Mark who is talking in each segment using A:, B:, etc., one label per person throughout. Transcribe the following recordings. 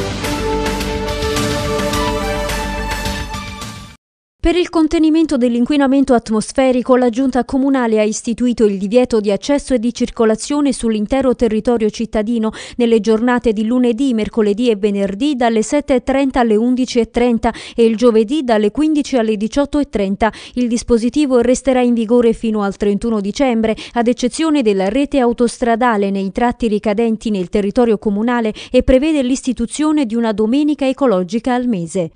A: Thank you. Per il contenimento dell'inquinamento atmosferico la Giunta Comunale ha istituito il divieto di accesso e di circolazione sull'intero territorio cittadino nelle giornate di lunedì, mercoledì e venerdì dalle 7.30 alle 11.30 e il giovedì dalle 15 alle 18.30. Il dispositivo resterà in vigore fino al 31 dicembre, ad eccezione della rete autostradale nei tratti ricadenti nel territorio comunale e prevede l'istituzione di una domenica ecologica al mese.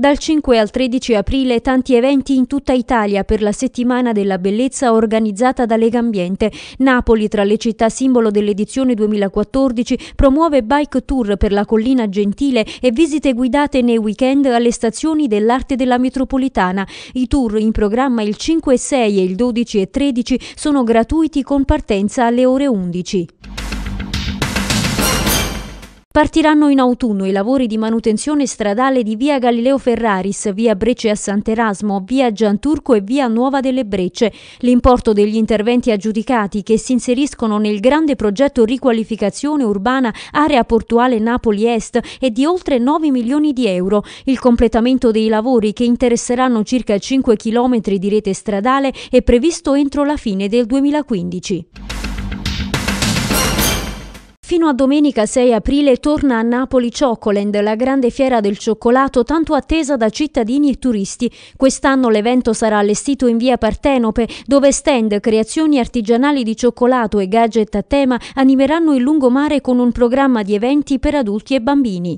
A: Dal 5 al 13 aprile tanti eventi in tutta Italia per la settimana della bellezza organizzata da Lega Ambiente. Napoli, tra le città simbolo dell'edizione 2014, promuove bike tour per la collina gentile e visite guidate nei weekend alle stazioni dell'arte della metropolitana. I tour in programma il 5 6 e il 12 e 13 sono gratuiti con partenza alle ore 11. Partiranno in autunno i lavori di manutenzione stradale di via Galileo Ferraris, via Brecce a Sant'Erasmo, via Gianturco e via Nuova delle Brecce. L'importo degli interventi aggiudicati che si inseriscono nel grande progetto riqualificazione urbana area portuale Napoli Est è di oltre 9 milioni di euro. Il completamento dei lavori che interesseranno circa 5 chilometri di rete stradale è previsto entro la fine del 2015. Fino a domenica 6 aprile torna a Napoli Chocoland, la grande fiera del cioccolato tanto attesa da cittadini e turisti. Quest'anno l'evento sarà allestito in via Partenope, dove stand, creazioni artigianali di cioccolato e gadget a tema animeranno il lungomare con un programma di eventi per adulti e bambini.